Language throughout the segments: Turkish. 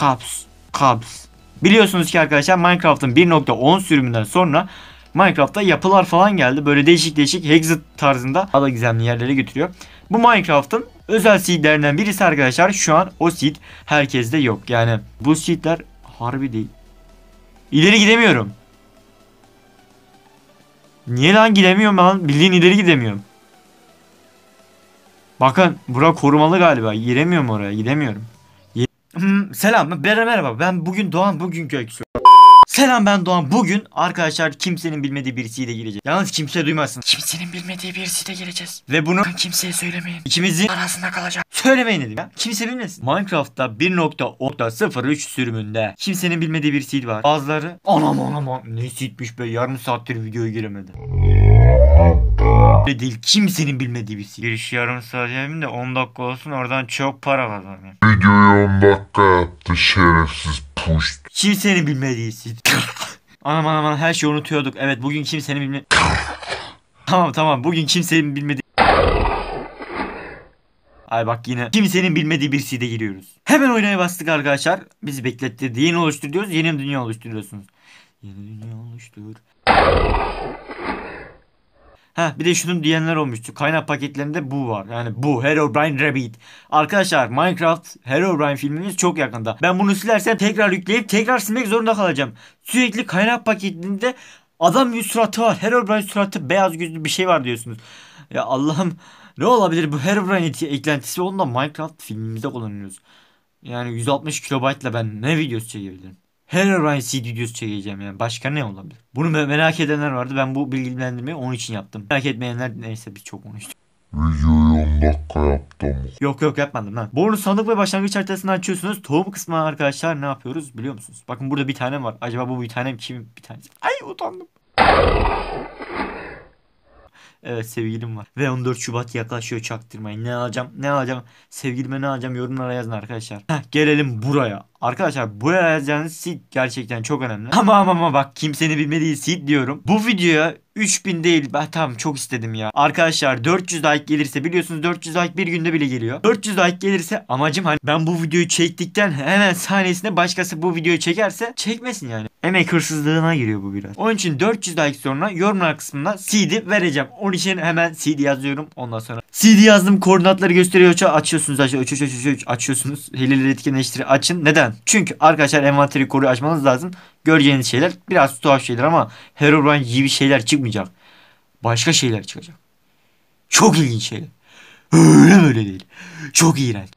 Caps. Caps. Biliyorsunuz ki arkadaşlar Minecraft'ın 1.10 sürümünden sonra Minecraft'ta yapılar falan geldi. Böyle değişik değişik Hexit tarzında daha da gizemli yerlere götürüyor. Bu Minecraft'ın özel seedlerinden birisi arkadaşlar. Şu an o seed herkeste yok. Yani bu seedler harbi değil. İleri gidemiyorum. Niye lan gidemiyorum lan? Bildiğin ileri gidemiyorum. Bakın bura korumalı galiba. Giremiyorum oraya. Gidemiyorum. Hmm, selam ben merhaba ben bugün Doğan bugün öyküsü. Selam ben Doğan. Bugün arkadaşlar kimsenin bilmediği birisiyle gireceğiz. Yalnız kimse duymasın. Kimsenin bilmediği birisiyle gireceğiz. Ve bunu kimseye söylemeyin. İkimizin arasında kalacak. Söylemeyin dedim ya. Kimse bilmesin. Minecraft'ta 1.10.03 sürümünde kimsenin bilmediği bir seed var. Bazıları anam anam anam ne seedmiş be yarım saattir videoya giremedi. Öyle değil kimsenin bilmediği bir şey. Giriş yarım saat yapayım 10 dakika olsun oradan çok para kazanayım. Videoyu 10 dakika yaptı şerefsiz puşt. Kimsenin bilmediği şey. anam anam anam her şeyi unutuyorduk. Evet bugün kimsenin bilmediği... tamam tamam bugün kimsenin bilmediği... Ay bak yine kimsenin bilmediği bir seed'e giriyoruz. Hemen oynaya bastık arkadaşlar. Bizi beklettirdi. Yeni oluşturuyoruz. Yeni dünya oluşturuyorsunuz. Yeni dünya oluştur. Ha bir de şunun diyenler olmuştu. Kaynak paketlerinde bu var. Yani bu Herobrine Rabbit. Arkadaşlar Minecraft Herobrine filmimiz çok yakında. Ben bunu silersem tekrar yükleyip tekrar silmek zorunda kalacağım. Sürekli kaynak paketinde adam yüz suratı var. Herobrine suratı beyaz gözlü bir şey var diyorsunuz. Ya Allah'ım ne olabilir bu Herobrine eklentisi? Onu da Minecraft filmimizde kullanıyoruz. Yani 160 kilobaytla ben ne videosu çekebilirim? her ay CD videosu çekeceğim yani. Başka ne olabilir? Bunu merak edenler vardı. Ben bu bilgilendirmeyi onun için yaptım. Merak etmeyenler neyse biz çok konuştuk. Videoyu 10 dakika yaptım. Yok yok yapmadım lan. Bornu sandık ve başlangıç haritasını açıyorsunuz. Tohum kısmına arkadaşlar ne yapıyoruz biliyor musunuz? Bakın burada bir tane var. Acaba bu bir tanem kim bir tanesi? Ay utandım. Evet sevgilim var. Ve 14 Şubat yaklaşıyor çaktırmayın. Ne alacağım? Ne alacağım? Sevgilime ne alacağım? Yorumlara yazın arkadaşlar. Heh, gelelim buraya. Arkadaşlar buraya yazacağınız seed gerçekten çok önemli. Ama ama ama bak kimsenin bilmediği seed diyorum. Bu videoya 3000 değil. Ben tamam çok istedim ya. Arkadaşlar 400 like gelirse biliyorsunuz 400 like bir günde bile geliyor. 400 like gelirse amacım hani ben bu videoyu çektikten hemen sahnesinde başkası bu videoyu çekerse çekmesin yani. Emek hırsızlığına giriyor bu biraz. Onun için 400 like sonra yorumlar kısmında CD vereceğim. Onun için hemen CD yazıyorum ondan sonra. CD yazdım koordinatları gösteriyor. Açıyorsunuz aç aç aç aç açıyorsunuz. Hileleri etkinleştiri açın. Neden? Çünkü arkadaşlar envanteri koru açmanız lazım göreceğiniz şeyler biraz tuhaf şeyler ama Herobrine gibi şeyler çıkmayacak. Başka şeyler çıkacak. Çok ilginç şeyler. Öyle böyle değil. Çok iğrenç.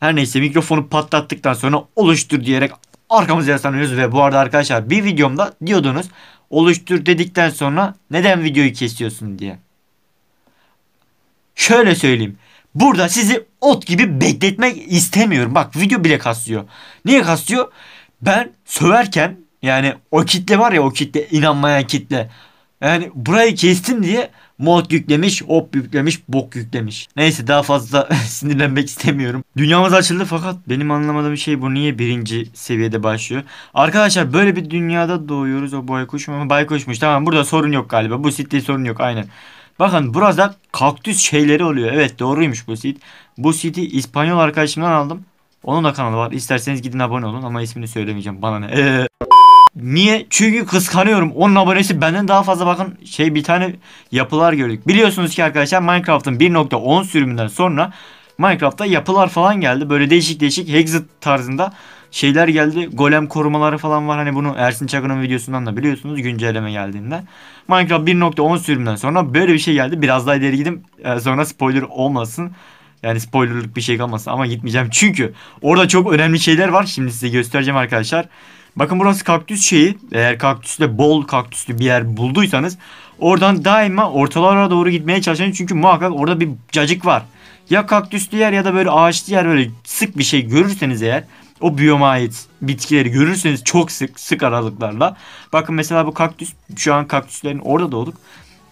Her neyse mikrofonu patlattıktan sonra oluştur diyerek arkamıza yaslanıyoruz ve bu arada arkadaşlar bir videomda diyordunuz oluştur dedikten sonra neden videoyu kesiyorsun diye. Şöyle söyleyeyim. Burada sizi ot gibi bekletmek istemiyorum. Bak video bile kastıyor. Niye kastıyor? Ben söverken yani o kitle var ya o kitle inanmayan kitle. Yani burayı kestim diye mod yüklemiş, op yüklemiş, bok yüklemiş. Neyse daha fazla sinirlenmek istemiyorum. Dünyamız açıldı fakat benim anlamadığım şey bu niye birinci seviyede başlıyor? Arkadaşlar böyle bir dünyada doğuyoruz o baykuş mu? Baykuşmuş tamam burada sorun yok galiba. Bu sitede sorun yok aynen. Bakın burada kaktüs şeyleri oluyor. Evet doğruymuş bu seed. Bu seed'i İspanyol arkadaşımdan aldım. Onun da kanalı var. İsterseniz gidin abone olun ama ismini söylemeyeceğim. Bana ne? Ee, niye? Çünkü kıskanıyorum. Onun abonesi benden daha fazla bakın şey bir tane yapılar gördük. Biliyorsunuz ki arkadaşlar Minecraft'ın 1.10 sürümünden sonra Minecraft'ta yapılar falan geldi. Böyle değişik değişik Hexit tarzında şeyler geldi. Golem korumaları falan var. Hani bunu Ersin Çakır'ın videosundan da biliyorsunuz güncelleme geldiğinde. Minecraft 1.10 sürümünden sonra böyle bir şey geldi. Biraz daha ileri gidip ee, sonra spoiler olmasın. Yani spoilerlık bir şey kalmasın ama gitmeyeceğim. Çünkü orada çok önemli şeyler var. Şimdi size göstereceğim arkadaşlar. Bakın burası kaktüs şeyi. Eğer kaktüsle bol kaktüslü bir yer bulduysanız oradan daima ortalara doğru gitmeye çalışın. Çünkü muhakkak orada bir cacık var. Ya kaktüslü yer ya da böyle ağaçlı yer böyle sık bir şey görürseniz eğer o biyoma ait bitkileri görürseniz çok sık sık aralıklarla. Bakın mesela bu kaktüs şu an kaktüslerin orada da olduk.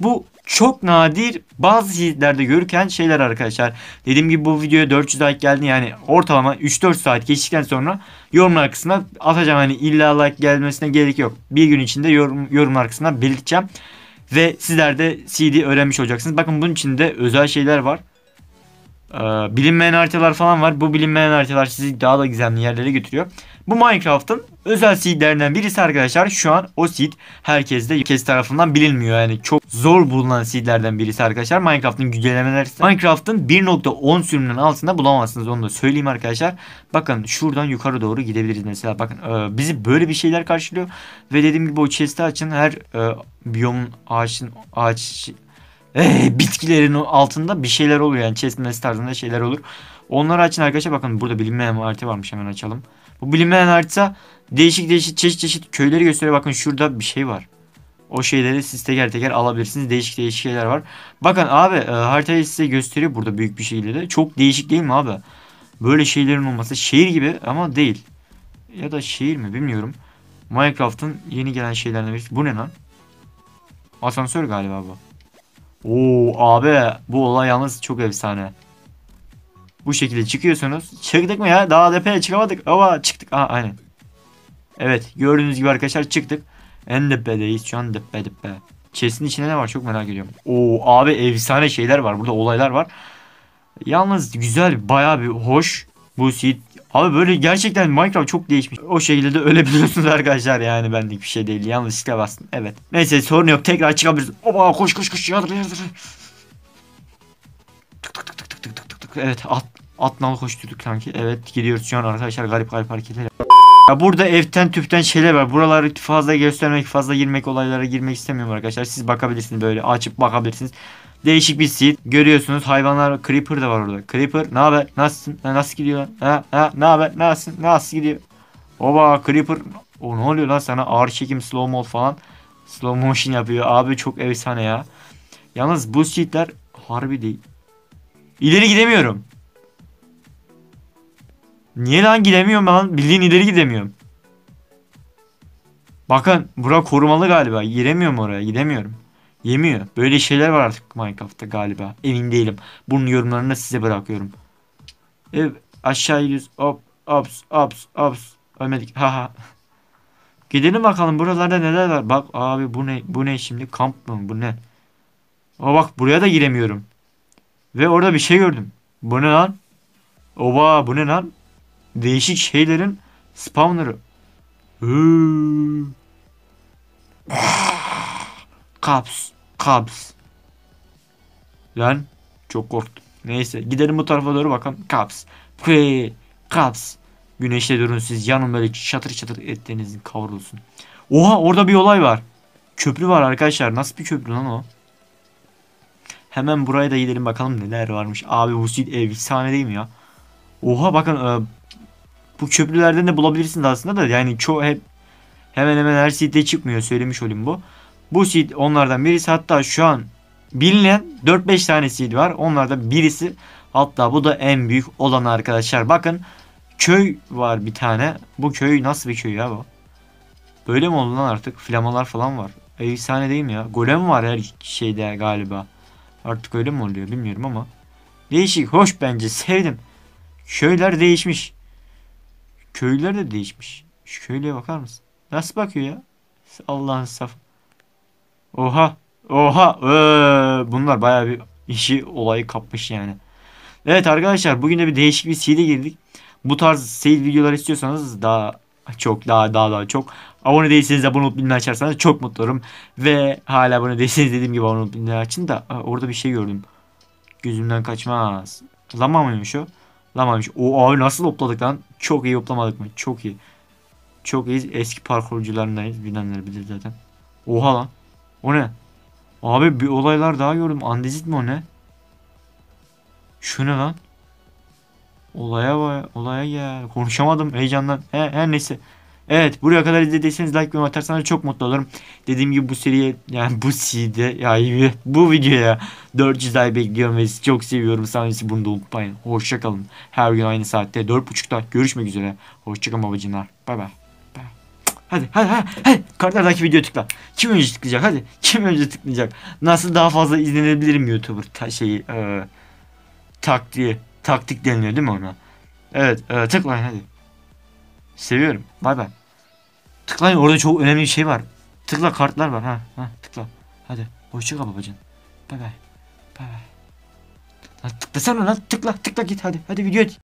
Bu çok nadir bazı şiddetlerde görürken şeyler arkadaşlar. Dediğim gibi bu videoya 400 like geldi yani ortalama 3-4 saat geçtikten sonra yorumlar kısmına atacağım. Hani illa like gelmesine gerek yok. Bir gün içinde yorum, yorumlar kısmına belirteceğim. Ve sizler de CD öğrenmiş olacaksınız. Bakın bunun içinde özel şeyler var. Ee, bilinmeyen haritalar falan var. Bu bilinmeyen haritalar sizi daha da gizemli yerlere götürüyor. Bu Minecraft'ın özel seedlerinden birisi arkadaşlar. Şu an o seed herkeste herkes tarafından bilinmiyor. Yani çok zor bulunan seedlerden birisi arkadaşlar. Minecraft'ın güncellemeleri Minecraft'ın 1.10 sürümünün altında bulamazsınız. Onu da söyleyeyim arkadaşlar. Bakın şuradan yukarı doğru gidebiliriz mesela. Bakın e, bizi böyle bir şeyler karşılıyor. Ve dediğim gibi o chest'i açın. Her e, biyomun ağaçın ağaç Eh, bitkilerin altında bir şeyler oluyor. Yani chestness tarzında şeyler olur. Onları açın arkadaşlar. Bakın burada bilinmeyen harita varmış. Hemen açalım. Bu bilinmeyen harita değişik değişik çeşit çeşit köyleri gösteriyor. Bakın şurada bir şey var. O şeyleri siz teker teker alabilirsiniz. Değişik değişik şeyler var. Bakın abi e, haritayı size gösteriyor burada büyük bir şeyle de. Çok değişik değil mi abi? Böyle şeylerin olması şehir gibi ama değil. Ya da şehir mi bilmiyorum. Minecraft'ın yeni gelen şeylerden birisi. Bu ne lan? Asansör galiba bu. Oo abi bu olay yalnız çok efsane. Bu şekilde çıkıyorsunuz. Çıktık mı ya? Daha depeye çıkamadık. Ama çıktık. Aa, aynen. Evet gördüğünüz gibi arkadaşlar çıktık. En depedeyiz şu an depe depe. Chest'in içinde ne var çok merak ediyorum. Oo abi efsane şeyler var. Burada olaylar var. Yalnız güzel baya bir hoş. Bu seed Abi böyle gerçekten Minecraft çok değişmiş. O şekilde de ölebiliyorsunuz arkadaşlar yani bendik bir şey değil. Yanlışlıkla bastım. Evet. Neyse sorun yok. Tekrar çıkabiliriz. Oba koş koş koş yardır yardır. Tık tık tık tık tık tık tık tık. Evet at atnalı koşturduk sanki. Evet gidiyoruz şu an arkadaşlar garip garip hareketler. Ya burada evten tüpten şeyler var. Buraları fazla göstermek, fazla girmek, olaylara girmek istemiyorum arkadaşlar. Siz bakabilirsiniz böyle açıp bakabilirsiniz. Değişik bir seed. Görüyorsunuz hayvanlar creeper de var orada. Creeper ne haber? Nasılsın? Ha, nasıl gidiyor lan? Ha, ha, ne haber? Nasılsın? Nasıl gidiyor? Oba creeper. O ne oluyor lan sana? Ağır çekim slow mo falan. Slow motion yapıyor. Abi çok efsane ya. Yalnız bu seedler harbi değil. İleri gidemiyorum. Niye lan gidemiyorum lan? Bildiğin ileri gidemiyorum. Bakın bura korumalı galiba. Giremiyorum oraya. Gidemiyorum. Yemiyor. Böyle şeyler var artık Minecraft'ta galiba. Emin değilim. Bunun yorumlarını size bırakıyorum. Evet, aşağı gidiyoruz. Hop, ops, ops, ops. Ölmedik. Haha. Gidelim bakalım buralarda neler var. Bak abi bu ne? Bu ne şimdi? Kamp mı? Bu ne? Aa bak buraya da giremiyorum. Ve orada bir şey gördüm. Bu ne lan? Oba bu ne lan? Değişik şeylerin spawnları. Kaps. Cubs. Lan çok korktum. Neyse gidelim bu tarafa doğru bakalım. Cubs. Quay. Cubs. Güneşte durun siz yanın böyle çatır çatır etleriniz kavrulsun. Oha orada bir olay var. Köprü var arkadaşlar. Nasıl bir köprü lan o? Hemen buraya da gidelim bakalım neler varmış. Abi bu efsane değil mi ya? Oha bakın e, bu köprülerden de bulabilirsiniz aslında da yani çoğu hep hemen hemen her sitede çıkmıyor söylemiş olayım bu. Bu seed onlardan birisi. Hatta şu an bilinen 4-5 tane seed var. Onlardan birisi. Hatta bu da en büyük olan arkadaşlar. Bakın köy var bir tane. Bu köy nasıl bir köy ya bu? Böyle mi oldu lan artık? Flamalar falan var. Efsane değil mi ya? Golem var her şeyde galiba. Artık öyle mi oluyor bilmiyorum ama. Değişik, hoş bence. Sevdim. Köyler değişmiş. köyler de değişmiş. Şu köylüye bakar mısın? Nasıl bakıyor ya? Allah'ın safı. Oha. Oha. Ee, bunlar baya bir işi olayı kapmış yani. Evet arkadaşlar bugün de bir değişik bir seed'e girdik. Bu tarz seed videolar istiyorsanız daha çok daha daha daha çok. Abone değilseniz de abone olup bildirimleri açarsanız çok mutlu olurum. Ve hala abone değilseniz dediğim gibi abone olup bildirimleri açın da orada bir şey gördüm. Gözümden kaçmaz. Lama mıymış o? mıymış? O abi nasıl hopladık lan? Çok iyi hoplamadık mı? Çok iyi. Çok iyi. Eski parkurcularındayız. Bilenler bilir zaten. Oha lan. O ne? Abi bir olaylar daha gördüm. Andezit mi o ne? Şu ne lan? Olaya baya, olaya gel. Konuşamadım heyecandan. He, her neyse. Evet buraya kadar izlediyseniz like ve atarsanız çok mutlu olurum. Dediğim gibi bu seriye yani bu CD'de ya bu videoya 400 like bekliyorum ve sizi çok seviyorum. Sadece bunu da unutmayın. Hoşçakalın. Her gün aynı saatte 4.30'da görüşmek üzere. Hoşçakalın babacınlar. Bay bay. Hadi hadi hadi. hadi. Kartlardaki video tıkla. Kim önce tıklayacak hadi. Kim önce tıklayacak. Nasıl daha fazla izlenebilirim YouTuber ta şeyi. E, taktiği. Taktik deniliyor değil mi ona? Evet e, tıklayın hadi. Seviyorum. Bay bay. Tıklayın orada çok önemli bir şey var. Tıkla kartlar var ha. ha tıkla. Hadi. Hoşça kal Bay bay. Bay bay. Lan tıklasana lan tıkla tıkla git hadi. Hadi video